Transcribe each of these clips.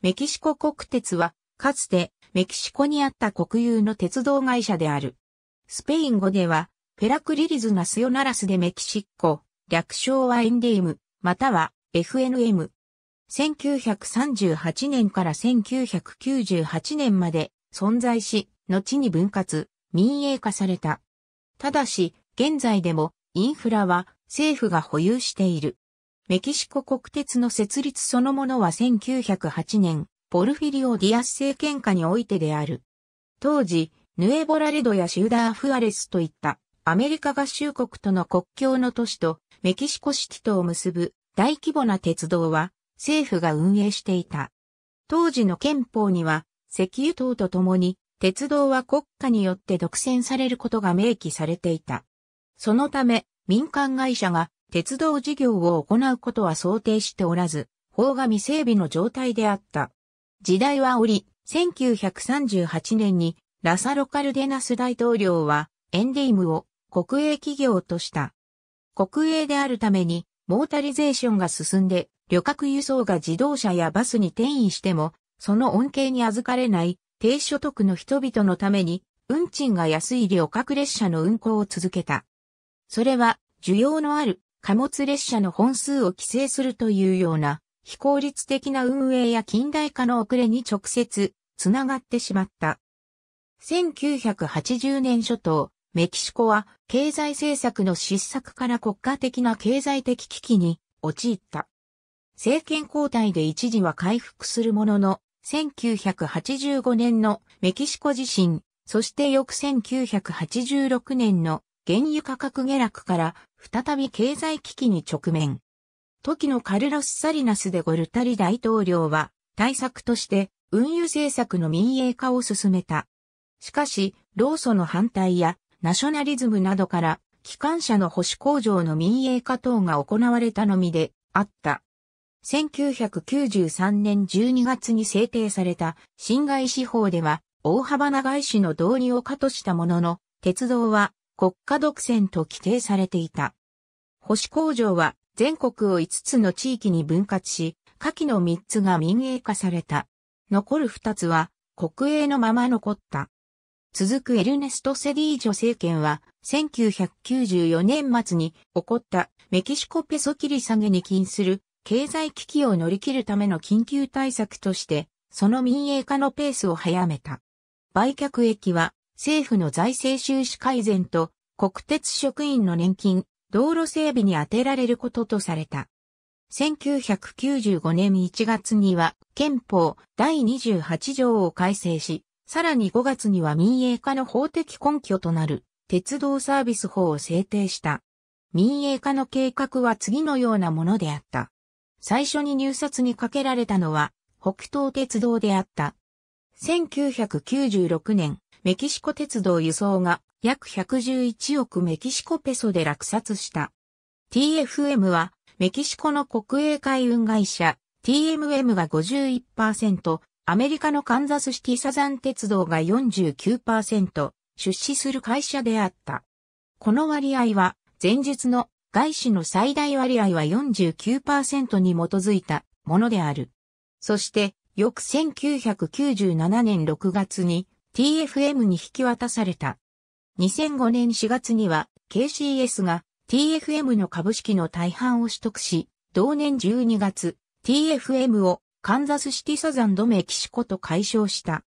メキシコ国鉄は、かつてメキシコにあった国有の鉄道会社である。スペイン語では、ペラクリリズナスヨナラスでメキシコ、略称はエンデイム、または FNM。1938年から1998年まで存在し、後に分割、民営化された。ただし、現在でもインフラは政府が保有している。メキシコ国鉄の設立そのものは1908年、ポルフィリオ・ディアス政権下においてである。当時、ヌエボラレドやシューダー・フアレスといったアメリカ合衆国との国境の都市とメキシコシティとを結ぶ大規模な鉄道は政府が運営していた。当時の憲法には石油等とともに鉄道は国家によって独占されることが明記されていた。そのため民間会社が鉄道事業を行うことは想定しておらず、法が未整備の状態であった。時代は折、1938年にラサロカルデナス大統領はエンデームを国営企業とした。国営であるためにモータリゼーションが進んで旅客輸送が自動車やバスに転移しても、その恩恵に預かれない低所得の人々のために運賃が安い旅客列車の運行を続けた。それは需要のある貨物列車の本数を規制するというような非効率的な運営や近代化の遅れに直接つながってしまった。1980年初頭、メキシコは経済政策の失策から国家的な経済的危機に陥った。政権交代で一時は回復するものの、1985年のメキシコ地震、そして翌1986年の原油価格下落から再び経済危機に直面。時のカルロス・サリナスでゴルタリ大統領は対策として運輸政策の民営化を進めた。しかし、労組の反対やナショナリズムなどから機関車の保守工場の民営化等が行われたのみであった。1993年12月に制定された侵害司法では大幅な外資の導入を可としたものの、鉄道は国家独占と規定されていた。保守工場は全国を5つの地域に分割し、下記の3つが民営化された。残る2つは国営のまま残った。続くエルネスト・セディージョ政権は、1994年末に起こったメキシコペソ切り下げに禁する経済危機を乗り切るための緊急対策として、その民営化のペースを早めた。売却益は政府の財政収支改善と国鉄職員の年金、道路整備に充てられることとされた。1995年1月には憲法第28条を改正し、さらに5月には民営化の法的根拠となる鉄道サービス法を制定した。民営化の計画は次のようなものであった。最初に入札にかけられたのは北東鉄道であった。1996年、メキシコ鉄道輸送が約111億メキシコペソで落札した。TFM はメキシコの国営海運会社 TMM が51%、アメリカのカンザスシティサザン鉄道が49%、出資する会社であった。この割合は前述の外資の最大割合は49%に基づいたものである。そして、翌1997年6月に TFM に引き渡された。2005年4月には KCS が TFM の株式の大半を取得し、同年12月、TFM をカンザスシティサザンドメキシコと解消した。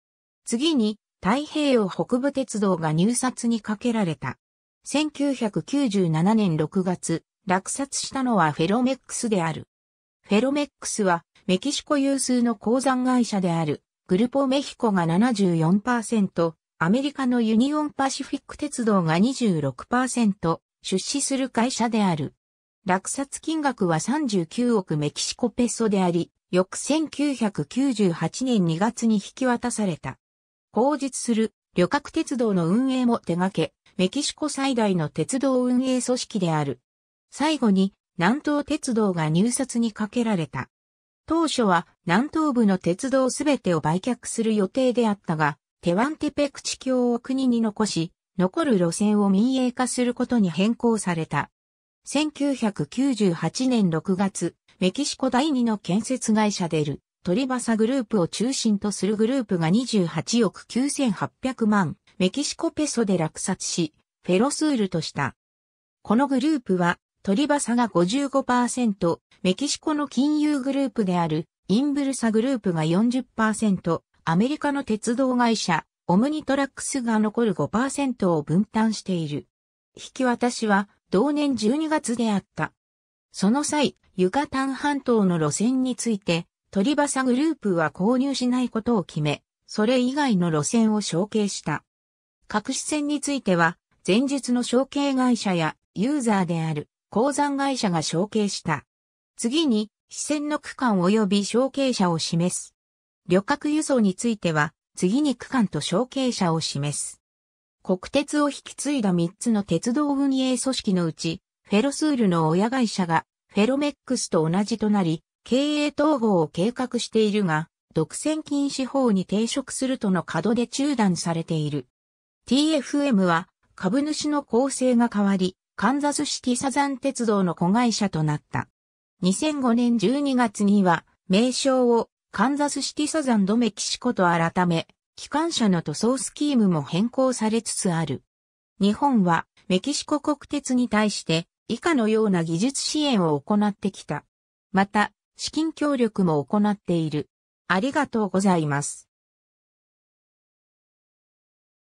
次に太平洋北部鉄道が入札にかけられた。1997年6月、落札したのはフェロメックスである。フェロメックスはメキシコ有数の鉱山会社であるグルポメヒコが74%、アメリカのユニオンパシフィック鉄道が26%、出資する会社である。落札金額は39億メキシコペソであり、翌1998年2月に引き渡された。後日する旅客鉄道の運営も手掛け、メキシコ最大の鉄道運営組織である。最後に、南東鉄道が入札にかけられた。当初は南東部の鉄道すべてを売却する予定であったが、テワンテペク地峡を国に残し、残る路線を民営化することに変更された。1998年6月、メキシコ第2の建設会社デル、トリバサグループを中心とするグループが28億9800万、メキシコペソで落札し、フェロスールとした。このグループはトリバサが55%、メキシコの金融グループであるインブルサグループが40%、アメリカの鉄道会社、オムニトラックスが残る5%を分担している。引き渡しは同年12月であった。その際、ユカタン半島の路線について、トリバサグループは購入しないことを決め、それ以外の路線を承継した。隠し線については、前述の承継会社やユーザーである鉱山会社が承継した。次に、支線の区間及び承継者を示す。旅客輸送については、次に区間と承継者を示す。国鉄を引き継いだ3つの鉄道運営組織のうち、フェロスールの親会社が、フェロメックスと同じとなり、経営統合を計画しているが、独占禁止法に抵触するとの角で中断されている。TFM は、株主の構成が変わり、カンザスシティサザン鉄道の子会社となった。2005年12月には、名称をカンザスシティサザンドメキシコと改め、機関車の塗装スキームも変更されつつある。日本はメキシコ国鉄に対して以下のような技術支援を行ってきた。また、資金協力も行っている。ありがとうございます。